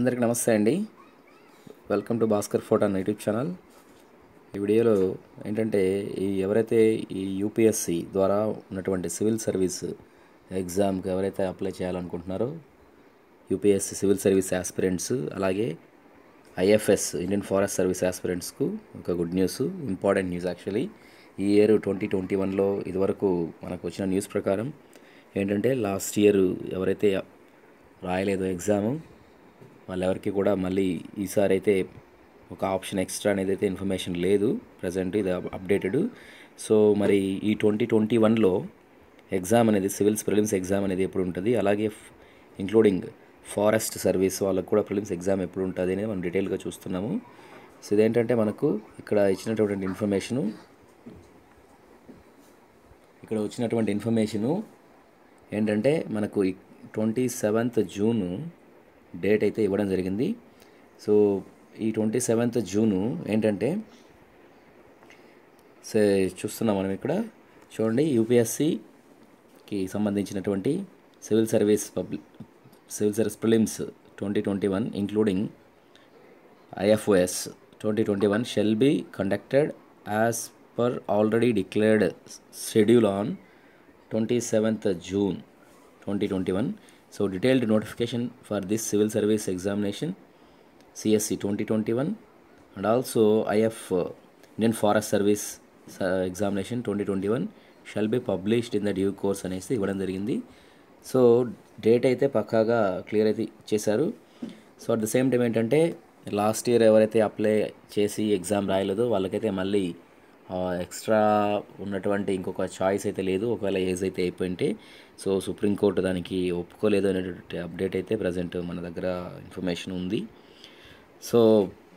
అందరికీ నమస్తే అండి welcome to Bhaskar photo YouTube channel ఈ వీడియోలో ఏంటంటే ఈ ఎవరైతే ఈ యూపీఎస్సి ద్వారా ఉన్నటువంటి సివిల్ సర్వీస్ ఎగ్జామ్కి ఎవరైతే అప్లై చేయాలనుకుంటున్నారో యూపీఎస్సి సివిల్ సర్వీస్ యాస్పిరెంట్స్ అలాగే ఐఎఫ్ఎస్ ఇండియన్ ఫారెస్ట్ సర్వీస్ యాస్పిరెంట్స్కు ఒక good news important news actually ఈ ఇయర్ ట్వంటీ ట్వంటీ వన్లో ఇదివరకు మనకు వచ్చిన న్యూస్ ప్రకారం ఏంటంటే లాస్ట్ ఇయర్ ఎవరైతే రాయలేదో ఎగ్జాము వాళ్ళు ఎవరికి కూడా మళ్ళీ ఈసారి అయితే ఒక ఆప్షన్ ఎక్స్ట్రా అనేది అయితే ఇన్ఫర్మేషన్ లేదు ప్రజెంట్ ఇది అప్డేటెడ్ సో మరి ఈ ట్వంటీ ట్వంటీ వన్లో ఎగ్జామ్ అనేది సివిల్స్ ప్రిలిమ్స్ ఎగ్జామ్ అనేది ఎప్పుడు ఉంటుంది అలాగే ఇంక్లూడింగ్ ఫారెస్ట్ సర్వీస్ వాళ్ళకు కూడా ప్రిలిమ్స్ ఎగ్జామ్ ఎప్పుడు ఉంటుంది అనేది మనం డీటెయిల్గా చూస్తున్నాము సో ఇదేంటంటే మనకు ఇక్కడ ఇచ్చినటువంటి ఇన్ఫర్మేషను ఇక్కడ వచ్చినటువంటి ఇన్ఫర్మేషను ఏంటంటే మనకు ట్వంటీ సెవెంత్ జూను డేట్ అయితే ఇవ్వడం జరిగింది సో ఈ ట్వంటీ సెవెంత్ జూను ఏంటంటే సే చూస్తున్నాం మనం ఇక్కడ చూడండి యూపీఎస్సికి సంబంధించినటువంటి civil service public civil service prelims twenty twenty one including IFOS twenty twenty one shall be conducted as per already declared schedule on twenty seventh June twenty twenty one So detailed notification for this civil service examination CSC 2021 and also IF uh, Indian Forest Service uh, examination 2021 shall be published in the due course అనేసి ఇవ్వడం జరిగింది so date అయితే పక్కాగా clear అయితే ఇచ్చేశారు so at the same time ఏంటంటే last year ఎవరైతే apply చేసి ఎగ్జామ్ రాయలేదో వాళ్ళకైతే మళ్ళీ ఎక్స్ట్రా ఉన్నటువంటి ఇంకొక చాయిస్ అయితే లేదు ఒకవేళ ఏజ్ అయితే అయిపోయింటే సో సుప్రీంకోర్టు దానికి ఒప్పుకోలేదు అనేటువంటి అప్డేట్ అయితే ప్రజెంట్ మన దగ్గర ఇన్ఫర్మేషన్ ఉంది సో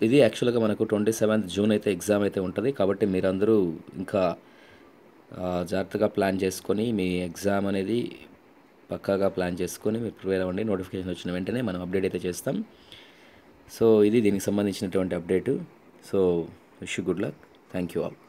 ఇది యాక్చువల్గా మనకు ట్వంటీ సెవెంత్ జూన్ అయితే ఎగ్జామ్ అయితే ఉంటుంది కాబట్టి మీరందరూ ఇంకా జాగ్రత్తగా ప్లాన్ చేసుకొని మీ ఎగ్జామ్ అనేది పక్కాగా ప్లాన్ చేసుకొని మీరు ప్రిపేర్ అవ్వండి నోటిఫికేషన్ వచ్చిన వెంటనే మనం అప్డేట్ అయితే చేస్తాం సో ఇది దీనికి సంబంధించినటువంటి update so wish good luck thank you all